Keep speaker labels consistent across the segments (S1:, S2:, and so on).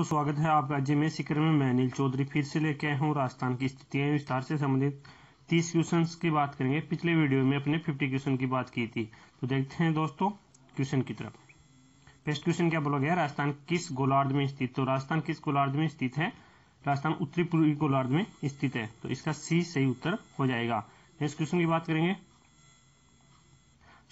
S1: दोस्तों स्वागत है आप राज्य में सिक्र में मैं अनिल चौधरी फिर से लेके आया हूँ राजस्थान की स्थितियाँ विस्तार से संबंधित तीस क्वेश्चन की बात करेंगे पिछले वीडियो में अपने फिफ्टी क्वेश्चन की बात की थी तो देखते हैं दोस्तों क्वेश्चन की तरफ फर्स्ट क्वेश्चन क्या बोला गया राजस्थान किस गोलार्ध में स्थित तो राजस्थान किस गोलार्ध में स्थित है राजस्थान उत्तरी पूर्वी गोलार्ध में स्थित है तो इसका सी सही उत्तर हो जाएगा नेक्स्ट क्वेश्चन की बात करेंगे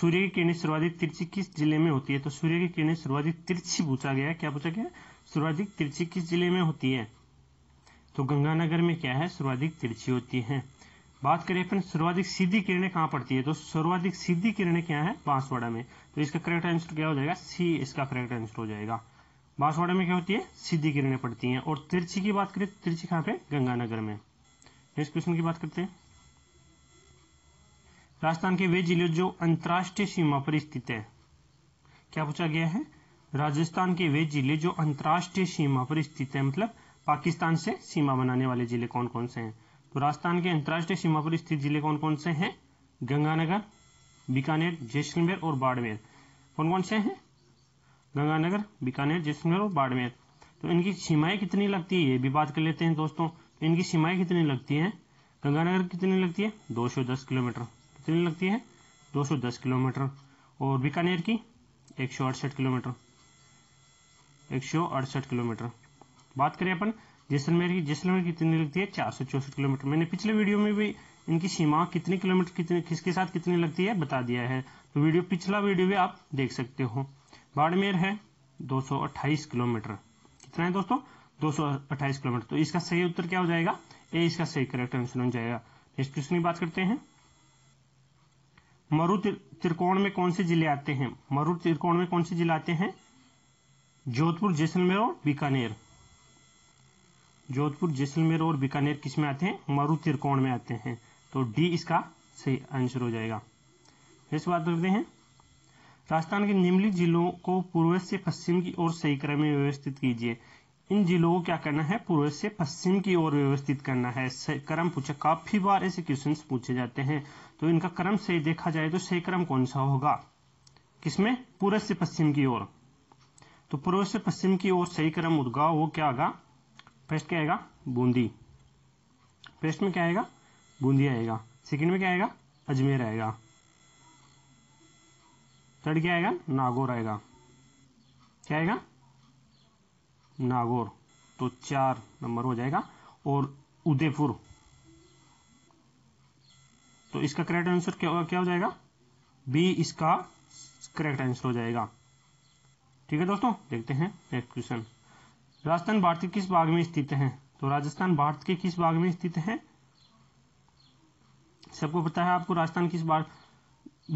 S1: सूर्य की किरणें सर्वाधिक तिरछी किस जिले में होती है तो सूर्य की किरणें सर्वाधिक तिरछी पूछा गया क्या पूछा गया सर्वाधिक तिरछी किस जिले में होती है तो गंगानगर में क्या है सर्वाधिक तिरछी होती है बात करें अपन सर्वाधिक सीधी किरणें कहाँ पड़ती है तो सर्वाधिक सीधी किरणें क्या है बांसवाड़ा में तो इसका करेक्ट आंसर क्या हो जाएगा सी इसका करेक्ट आंसर हो जाएगा बांसवाड़ा में क्या होती है सीधी किरणें पड़ती हैं और तिरछी की बात करें तिरछी कहाँ पे गंगानगर में नेक्स्ट क्वेश्चन की बात करते हैं राजस्थान के वे जिले जो अंतर्राष्ट्रीय सीमा पर स्थित है क्या पूछा गया है राजस्थान के वे जिले जो अंतर्राष्ट्रीय सीमा पर स्थित है मतलब पाकिस्तान से सीमा बनाने वाले जिले कौन कौन से हैं तो राजस्थान के अंतर्राष्ट्रीय सीमा पर स्थित जिले कौन कौन से हैं गंगानगर बीकानेर जैसलमेर और बाड़मेर कौन कौन से हैं गंगानगर बीकानेर जैसलमेर और बाड़मेर तो इनकी सीमाएं कितनी लगती है ये भी बात कर लेते हैं दोस्तों तो इनकी सीमाएं कितनी लगती हैं गंगानगर कितनी लगती है दस किलोमीटर कितनी लगती है दस किलोमीटर और बीकानेर की एक किलोमीटर एक किलोमीटर बात करें अपन जैसलमेर की जैसलमेर कितनी लगती है चार सौ चौसठ किलोमीटर मैंने पिछले वीडियो में भी इनकी सीमा कितने किलोमीटर कितने किसके साथ कितनी लगती है बता दिया है तो वीडियो पिछला वीडियो भी आप देख सकते हो बाड़मेर है 228 किलोमीटर कितना है दोस्तों 228 किलोमीटर तो इसका सही उत्तर क्या हो जाएगा ए इसका सही करेक्ट आंसर हो जाएगा नेक्स्ट क्वेश्चन की बात करते हैं मरु त्रिकोण में कौन से जिले आते हैं मरु त्रिकोण में कौन से जिले आते हैं जोधपुर जैसलमेर और बीकानेर जोधपुर जैसलमेर और बीकानेर किस में आते हैं मरु त्रिकोण में आते हैं तो डी इसका सही आंसर हो जाएगा इस बात करते हैं राजस्थान के निम्नलिखित जिलों को पूर्व से पश्चिम की ओर सही क्रम में व्यवस्थित कीजिए इन जिलों को क्या करना है पूर्व से पश्चिम की ओर व्यवस्थित करना है क्रम पूछा काफी बार ऐसे क्वेश्चन पूछे जाते हैं तो इनका क्रम सही देखा जाए तो सही क्रम कौन सा होगा किसमें पूर्व से पश्चिम की ओर तो पूर्व से पश्चिम की ओर सही क्रम उद्गाव वो क्या आगा फर्स्ट क्या आएगा बूंदी फर्स्ट में क्या आएगा बूंदी आएगा सेकंड में क्या आएगा अजमेर आएगा थर्ड क्या आएगा नागौर आएगा क्या आएगा नागौर तो चार नंबर हो जाएगा और उदयपुर तो इसका करेक्ट आंसर क्या हो, क्या हो जाएगा बी इसका करेक्ट आंसर हो जाएगा ठीक है दोस्तों देखते हैं नेक्स्ट क्वेश्चन राजस्थान भारत के किस भाग में स्थित है तो राजस्थान भारत के किस भाग में स्थित है सबको पता है आपको राजस्थान किस भाग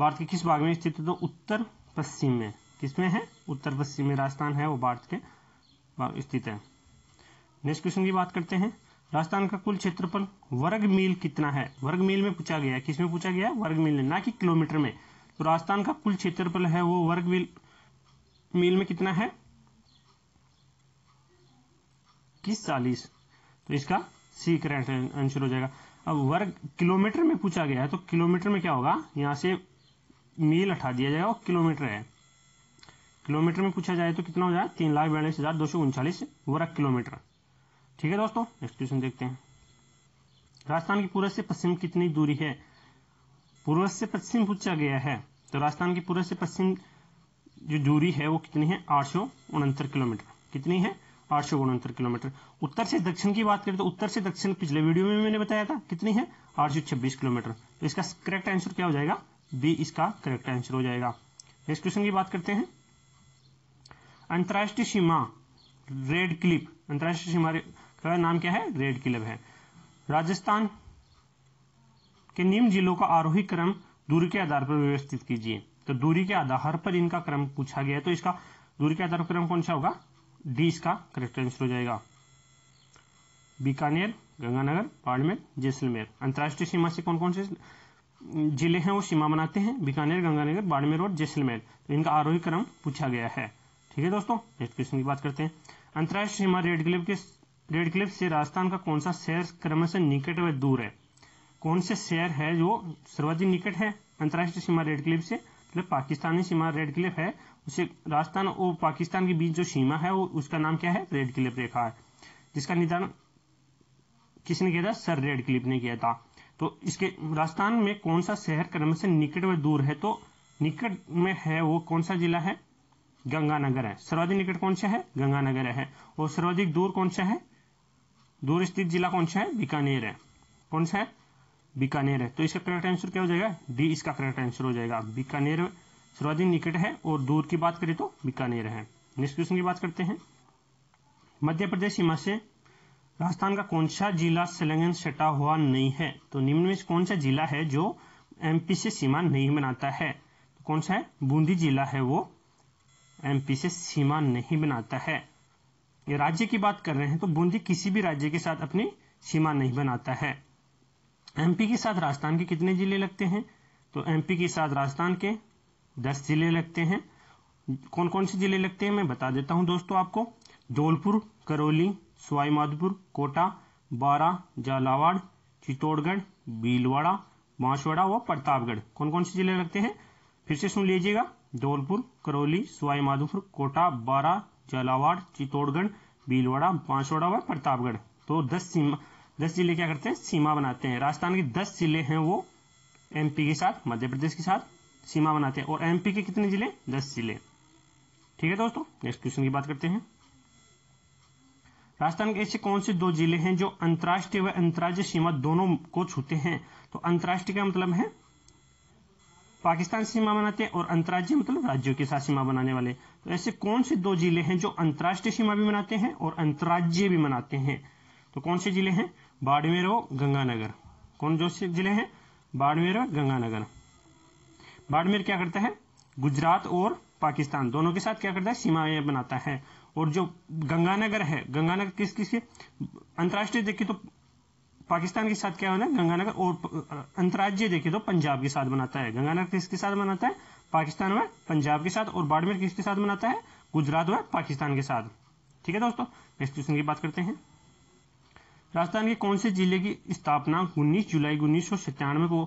S1: भारत के किस भाग में स्थित है तो उत्तर पश्चिम में किसमें है उत्तर पश्चिम में राजस्थान है वो भारत के स्थित है नेक्स्ट क्वेश्चन की बात करते हैं राजस्थान का कुल क्षेत्रफल वर्ग मील कितना है वर्ग मील में पूछा गया है किसमें पूछा गया है वर्ग मील ना कि किलोमीटर में तो राजस्थान का कुल क्षेत्रफल है वो वर्ग मील मील में कितना है किस चालीस तो इसका सी करेक्ट आंसर हो जाएगा अब वर्ग किलोमीटर में पूछा गया है तो किलोमीटर में क्या होगा यहां से मील हटा दिया जाएगा और किलोमीटर है किलोमीटर में पूछा जाए तो कितना हो जाए तीन लाख बयालीस हजार दो सौ उनचालीस वर्ग किलोमीटर ठीक है दोस्तों नेक्स्ट क्वेश्चन देखते हैं राजस्थान की पूर्व से पश्चिम कितनी दूरी है पूर्व से पश्चिम पूछा गया है तो राजस्थान की पूर्व से पश्चिम जो दूरी है वो कितनी है आठ किलोमीटर कितनी है आठ किलोमीटर उत्तर से दक्षिण की बात करें तो उत्तर से दक्षिण पिछले वीडियो में मैंने बताया था कितनी है आठ किलोमीटर तो इसका करेक्ट आंसर क्या हो जाएगा बी इसका करेक्ट आंसर हो जाएगा नेक्स्ट क्वेश्चन की बात करते हैं अंतर्राष्ट्रीय सीमा रेड क्लिप अंतर्राष्ट्रीय सीमा का नाम क्या है रेड क्लिप है राजस्थान के निम्न जिलों का आरोही क्रम दूरी के आधार पर व्यवस्थित कीजिए तो दूरी के आधार पर इनका क्रम पूछा गया है तो इसका दूरी के आधार पर क्रम कौन सा होगा डी इसका करेक्ट आंसर हो जाएगा बीकानेर गंगानगर बाड़मेर जैसलमेर अंतर्राष्ट्रीय सीमा से कौन कौन से जिले हैं वो सीमा बनाते हैं बीकानेर गंगानगर बाड़मेर और जैसलमेर तो इनका आरोही क्रम पूछा गया है ठीक है दोस्तों नेक्स्ट क्वेश्चन की बात करते हैं अंतर्राष्ट्रीय सीमा रेड क्लिप के रेड क्लिप से राजस्थान का कौन सा शहर से निकट व दूर है कौन से शहर है जो सर्वाधिक निकट है अंतर्राष्ट्रीय सीमा रेड क्लिप से मतलब पाकिस्तानी सीमा रेड क्लिफ है उसे राजस्थान और पाकिस्तान के बीच जो सीमा है वो उसका नाम क्या है रेड क्लिफ रेखा है जिसका निर्धारण किसने किया था सर रेड क्लिफ ने किया था तो इसके राजस्थान में कौन सा शहर क्रम से निकट व दूर है तो निकट में है वो कौन सा जिला है गंगानगर है सर्वाधिक निकट कौन सा है गंगानगर है और सर्वाधिक दूर कौन सा है दूर स्थित जिला कौन सा है बीकानेर है कौन सा है बीकानेर है तो इसका करेक्ट आंसर क्या हो जाएगा डी इसका करेक्ट आंसर हो जाएगा बीकानेर सर्वाधिक निकट है और दूर की बात करें तो बीकानेर है नेक्स्ट क्वेश्चन की बात करते हैं मध्य प्रदेश सीमा से राजस्थान का कौन सा जिला संलग्न सटा हुआ नहीं है तो निम्न में कौन सा जिला है जो एमपी से सीमा नहीं बनाता है तो कौन सा है बूंदी जिला है वो एमपी से सीमा नहीं बनाता है ये राज्य की बात कर रहे हैं तो बूंदी किसी भी राज्य के साथ अपनी सीमा नहीं बनाता है एमपी के साथ राजस्थान के कितने जिले लगते हैं तो एमपी के साथ राजस्थान के दस जिले लगते हैं कौन कौन से जिले लगते हैं मैं बता देता हूं दोस्तों आपको धौलपुर करौली सवाईमाधोपुर कोटा बारा झालावाड़ चित्तौड़गढ़ भीलवाड़ा बांसवाड़ा व प्रतापगढ़ कौन कौन से जिले लगते हैं फिर से सुन लीजिएगा धौलपुर करौली सवाईमाधोपुर कोटा बारा झालावाड़ चित्तौड़गढ़ भीलवाड़ा बांसवाड़ा व प्रतापगढ़ तो दस सीमा दस जिले क्या करते हैं सीमा बनाते हैं राजस्थान के दस जिले हैं वो एमपी के साथ मध्य प्रदेश के साथ सीमा बनाते हैं और एमपी के कितने जिले दस जिले ठीक है दोस्तों नेक्स्ट क्वेश्चन की बात करते हैं राजस्थान के ऐसे कौन से दो जिले हैं जो अंतर्राष्ट्रीय व अंतर्राज्य सीमा दोनों को छूते हैं तो अंतर्राष्ट्रीय का मतलब है पाकिस्तान सीमा बनाते हैं और अंतर्राज्य मतलब राज्यों के साथ सीमा बनाने वाले तो ऐसे कौन से दो जिले हैं जो अंतर्राष्ट्रीय सीमा भी बनाते हैं और अंतर्राज्य भी बनाते हैं तो कौन से जिले हैं बाड़मेर और गंगानगर कौन जो जिले हैं बाड़मेर और गंगानगर बाड़मेर क्या करता है गुजरात और पाकिस्तान दोनों के साथ क्या करता है सीमाएं बनाता है और जो गंगानगर है गंगानगर किस किस अंतर्राष्ट्रीय देखिए तो पाकिस्तान के साथ क्या होना है गंगानगर और अंतर्राज्य देखिए तो पंजाब के साथ बनाता है गंगानगर किसके साथ बनाता है पाकिस्तान व पंजाब के साथ और बाड़मेर किसके साथ बनाता है गुजरात व पाकिस्तान के साथ ठीक है दोस्तों नेक्स्ट क्वेश्चन की बात करते हैं राजस्थान के कौन से जिले की स्थापना 19 जुलाई उन्नीस को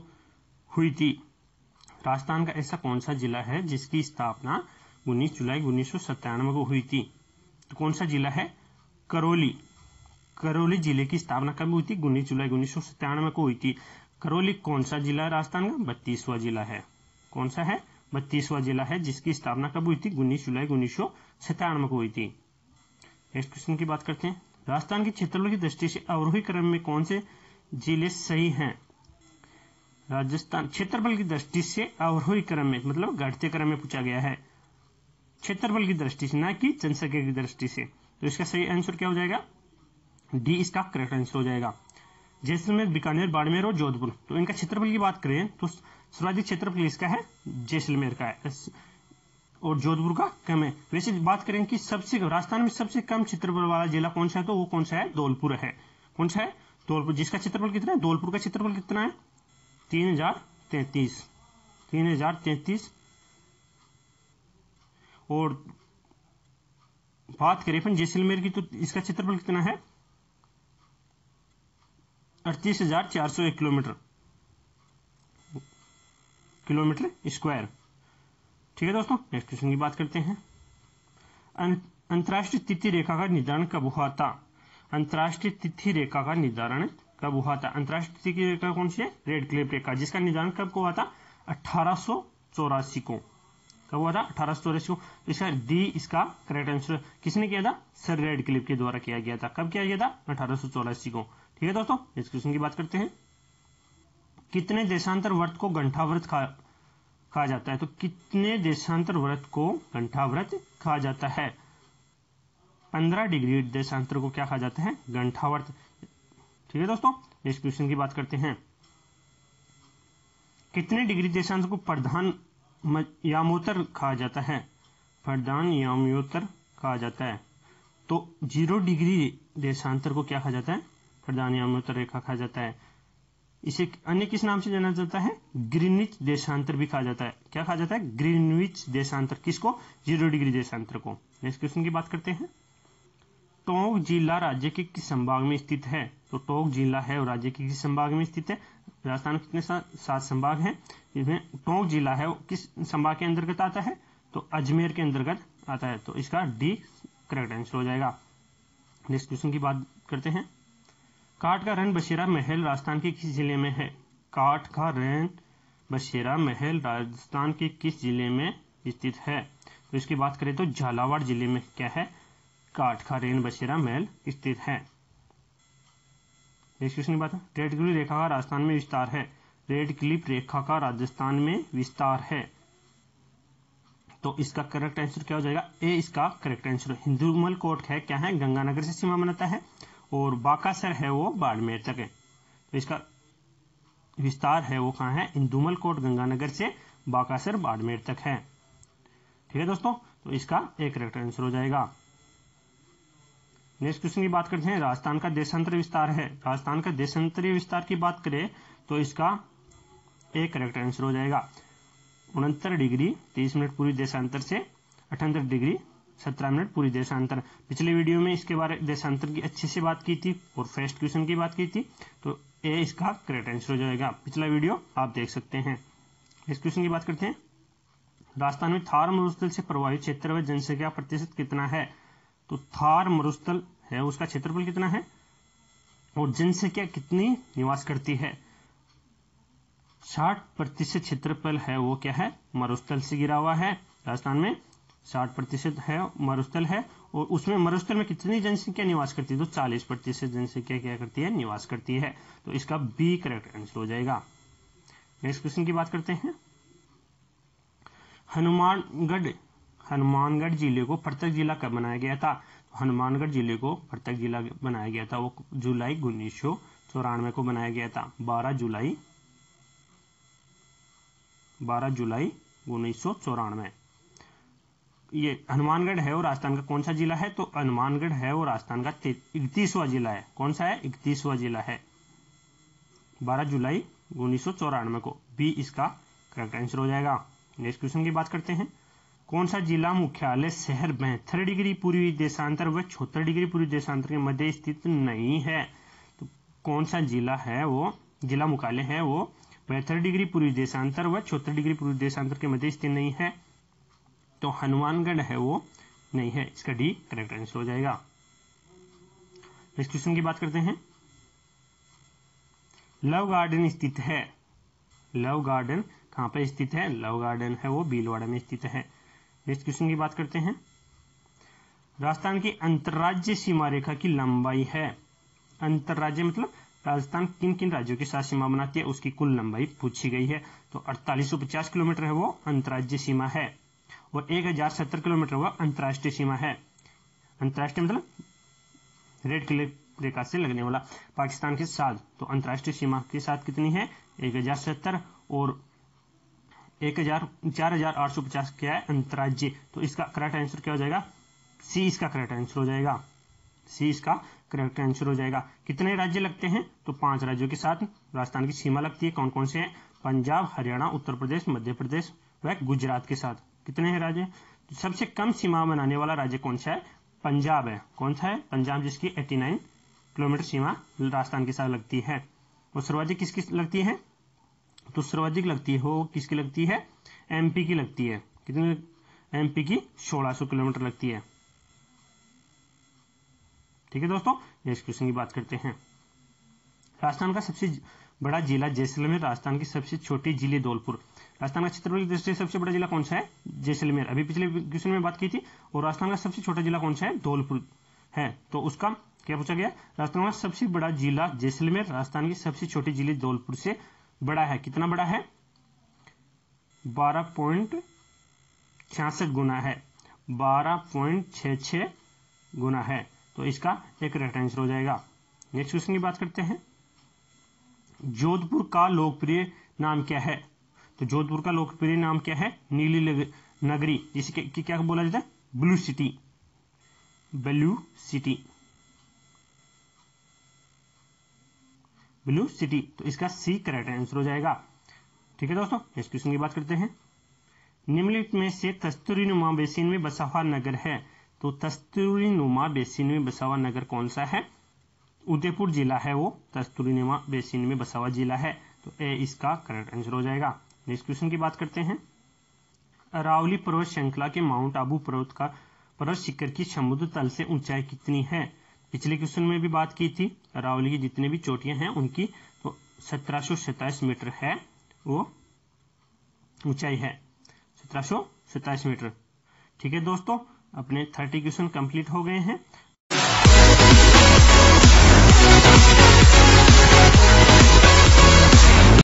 S1: हुई थी राजस्थान का ऐसा कौन सा जिला है जिसकी स्थापना 19 जुलाई उन्नीस को हुई थी तो कौन सा जिला है करौली करौली जिले की स्थापना कब हुई थी उन्नीस जुलाई उन्नीस को हुई थी करौली कौन सा जिला है राजस्थान का बत्तीसवा जिला है कौन सा है बत्तीसवा जिला है जिसकी स्थापना कब हुई थी उन्नीस जुलाई उन्नीस को हुई थी नेक्स्ट क्वेश्चन की बात करते हैं राजस्थान के क्षेत्रों की दृष्टि से अवरोही क्रम में कौन से जिले सही हैं राजस्थान क्षेत्रफल की दृष्टि से अवरोही क्रम में मतलब घटते क्रम में पूछा गया है क्षेत्रफल की दृष्टि से ना कि जनसंख्या की दृष्टि से तो इसका सही आंसर क्या हो जाएगा डी इसका करेक्ट आंसर हो जाएगा जैसलमेर बीकानेर बाड़मेर और जोधपुर तो इनका क्षेत्रफल की बात करें तो सर्वाधिक क्षेत्रफल इसका है जैसलमेर का है और जोधपुर का कम है वैसे बात करें कि सबसे राजस्थान में सबसे कम क्षेत्रफल वाला जिला कौन सा है तो वो कौन सा है धौलपुर है कौन सा है धौलपुर जिसका क्षेत्रफल कितना है धौलपुर का क्षेत्रफल कितना है तीन हजार तैतीस तीन हजार तैतीस और बात करें फिर जैसलमेर की तो इसका क्षेत्रफल कितना है अड़तीस हजार चार सौ एक किलोमीटर किलोमीटर स्क्वायर ठीक है दोस्तों नेक्स्ट क्वेश्चन की बात करते हैं अं-, अंतर्राष्ट्रीय तिथि रेखा का निर्धारण कब हुआ था अंतर्राष्ट्रीय तिथि रेखा का निर्धारण कब हुआ था अंतर्राष्ट्रीय तिथि रेखा कौन सी है रेड क्लिप रेखा जिसका निर्धारण कब हुआ था अठारह को कब हुआ था अठारह सौ चौरासी को तो इसका डी इसका करेक्ट आंसर किसने किया था सर रेड क्लिप के द्वारा किया गया था कब किया गया था अठारह चौरासी को ठीक है दोस्तों नेक्स्ट क्वेश्चन की बात करते हैं कितने देशांतर वर्त को घंटा व्रत कहा जाता है तो कितने देशांतर व्रत को घंटा व्रत कहा जाता है पंद्रह डिग्री देशांतर को क्या कहा जाता है व्रत ठीक है दोस्तों नेक्स्ट क्वेश्चन की बात करते हैं कितने डिग्री देशांतर को प्रधान यामोत्तर कहा जाता है प्रधान यामोत्तर कहा जाता है तो जीरो डिग्री देशांतर को क्या कहा जाता है प्रधान यामोत्तर रेखा कहा जाता है इसे अन्य किस नाम से जाना जाता है ग्रीनविच देशांतर भी कहा जाता है क्या कहा जाता है ग्रीनविच देशांतर किसको जीरो डिग्री देशांतर को नेक्स्ट क्वेश्चन की बात करते हैं टोंक जिला राज्य के किस संभाग में स्थित है तो टोंक जिला है और राज्य के किस संभाग में स्थित है राजस्थान में कितने सात संभाग है जिसमें टोंक जिला है किस संभाग के अंतर्गत आता है तो अजमेर के अंतर्गत आता है तो इसका डी करेक्ट आंसर हो जाएगा नेक्स्ट क्वेश्चन की बात करते हैं काट का रन बशेरा महल राजस्थान के किस जिले में है काट का रन बशेरा महल राजस्थान के किस जिले में स्थित है तो इसकी बात करें तो झालावाड़ जिले में क्या है काट का रेन बशेरा महल स्थित है नेक्स्ट क्वेश्चन की बात है रेड क्लिप रेखा का राजस्थान में विस्तार है रेड क्लिप रेखा का राजस्थान में विस्तार है तो इसका करेक्ट आंसर क्या हो जाएगा ए इसका करेक्ट आंसर हिंदुमल कोट है क्या है गंगानगर से सीमा बनाता है और बाका सर है वो बाड़मेर तक है तो इसका विस्तार है वो कहाँ है इंदुमल कोट गंगानगर से बाकासर बाड़मेर तक है ठीक है दोस्तों तो इसका एक करेक्ट आंसर हो जाएगा नेक्स्ट क्वेश्चन की बात करते हैं राजस्थान का देशांतर विस्तार है राजस्थान का देशांतरीय विस्तार की बात करें तो इसका एक करेक्ट आंसर हो जाएगा उनहत्तर डिग्री 30 मिनट पूरी देशांतर से अठहत्तर डिग्री सत्रह मिनट पूरी देशांतर पिछले वीडियो में इसके बारे देशांतर की अच्छे से बात की थी और फर्स्ट क्वेश्चन की बात की थी तो ए इसका करेक्ट आंसर हो जाएगा पिछला वीडियो आप देख सकते हैं इस क्वेश्चन की बात करते हैं राजस्थान में थार मरुस्थल से प्रभावित क्षेत्र में जनसंख्या प्रतिशत कितना है तो थार मरुस्थल है उसका क्षेत्रफल कितना है और जनसंख्या कितनी निवास करती है साठ प्रतिशत क्षेत्रफल है वो क्या है मरुस्थल से गिरा हुआ है राजस्थान में साठ प्रतिशत है मरुस्थल है और उसमें मरुस्थल में कितनी जनसंख्या निवास करती है तो चालीस प्रतिशत जनसंख्या क्या करती है निवास करती है तो इसका बी करेक्ट आंसर हो जाएगा नेक्स्ट क्वेश्चन की बात करते हैं हनुमानगढ़ हनुमानगढ़ जिले को पृथक जिला कब बनाया गया था तो हनुमानगढ़ जिले को पृथक जिला बनाया गया था वो जुलाई उन्नीस चौरानवे को बनाया गया था बारह जुलाई बारह जुलाई उन्नीस सौ चौरानवे ये हनुमानगढ़ है और राजस्थान का कौन सा जिला है तो हनुमानगढ़ है और राजस्थान का इकतीसवा जिला है कौन सा है इकतीसवा जिला है 12 जुलाई उन्नीस को बी इसका करेक्ट आंसर हो जाएगा नेक्स्ट क्वेश्चन की बात करते हैं कौन सा जिला मुख्यालय शहर बहत्तर डिग्री पूर्वी देशांतर व छोत्तर डिग्री पूर्वी देशांतर के मध्य स्थित नहीं है तो कौन सा जिला है वो जिला मुख्यालय है वो बहत्तर डिग्री पूर्वी देशांतर व छोत्तर डिग्री पूर्वी देशांतर के मध्य स्थित नहीं है तो हनुमानगढ़ है वो नहीं है इसका डी करेक्ट आंसर हो जाएगा नेक्स्ट क्वेश्चन की बात करते हैं लव गार्डन स्थित है लव गार्डन कहां पर स्थित है लव गार्डन है वो भीलवाड़ा में स्थित है नेक्स्ट क्वेश्चन की बात करते हैं राजस्थान की अंतर्राज्य सीमा रेखा की लंबाई है अंतर्राज्य मतलब राजस्थान किन किन राज्यों के साथ सीमा बनाती है उसकी कुल लंबाई पूछी गई है तो अड़तालीस किलोमीटर है वो अंतर्राज्य सीमा है और एक हज़ार सत्तर किलोमीटर हुआ अंतर्राष्ट्रीय सीमा है अंतर्राष्ट्रीय मतलब रेड किले रेखा से लगने वाला पाकिस्तान के साथ तो अंतर्राष्ट्रीय सीमा के साथ कितनी है एक हज़ार सत्तर और एक हजार चार हजार आठ सौ पचास क्या है अंतर्राज्य तो इसका करेक्ट आंसर क्या हो जाएगा सी इसका करेक्ट आंसर हो जाएगा सी इसका करेक्ट आंसर हो जाएगा कितने राज्य लगते हैं तो पांच राज्यों के साथ राजस्थान की सीमा लगती है कौन कौन से है पंजाब हरियाणा उत्तर प्रदेश मध्य प्रदेश व गुजरात के साथ कितने हैं राज्य तो सबसे कम सीमा बनाने वाला राज्य कौन सा है पंजाब है कौन सा है पंजाब जिसकी 89 किलोमीटर सीमा राजस्थान के साथ लगती है और सर्वाधिक किसकी लगती है तो सर्वाधिक लगती है वो किसकी लगती है एमपी की लगती है कितने एमपी की 1600 किलोमीटर लगती है ठीक है दोस्तों नेक्स्ट क्वेश्चन की बात करते हैं राजस्थान का सबसे बड़ा जिला जैसलमेर राजस्थान की सबसे छोटी जिले धौलपुर राजस्थान का क्षेत्रफल की दृष्टि से सबसे बड़ा जिला कौन सा है जैसलमेर अभी पिछले क्वेश्चन में बात की थी और राजस्थान का सबसे छोटा जिला कौन सा है धौलपुर है तो उसका क्या पूछा गया राजस्थान का सबसे बड़ा जिला जैसलमेर राजस्थान के सबसे छोटे जिले धौलपुर से बड़ा है कितना बड़ा है बारह पॉइंट छियासठ गुना है बारह पॉइंट छ छ गुना है तो इसका एक करेक्ट आंसर हो जाएगा नेक्स्ट क्वेश्चन की बात करते हैं जोधपुर का लोकप्रिय नाम क्या है तो जोधपुर का लोकप्रिय नाम क्या है नीली नगरी जिसे क्या बोला जाता है blue city blue city blue city तो इसका सी करेक्ट आंसर हो जाएगा ठीक है दोस्तों नेक्स्ट क्वेश्चन की बात करते हैं निम्नलिखित में से तस्तूरी नुमा बेसिन में बसा हुआ नगर है तो तस्तूरी नुमा बेसिन में बसा हुआ नगर कौन सा है उदयपुर जिला है वो तस्तूरी नुमा बेसिन में बसा हुआ जिला है तो ए इसका करेक्ट आंसर हो जाएगा नेक्स्ट क्वेश्चन की बात करते हैं अरावली पर्वत श्रृंखला के माउंट आबू पर्वत का पर्वत शिखर की समुद्र तल से ऊंचाई कितनी है पिछले क्वेश्चन में भी बात की थी अरावली की जितने भी चोटियां हैं उनकी तो सत्रह मीटर है वो ऊंचाई है सत्रह मीटर ठीक है दोस्तों अपने थर्टी क्वेश्चन कंप्लीट हो गए हैं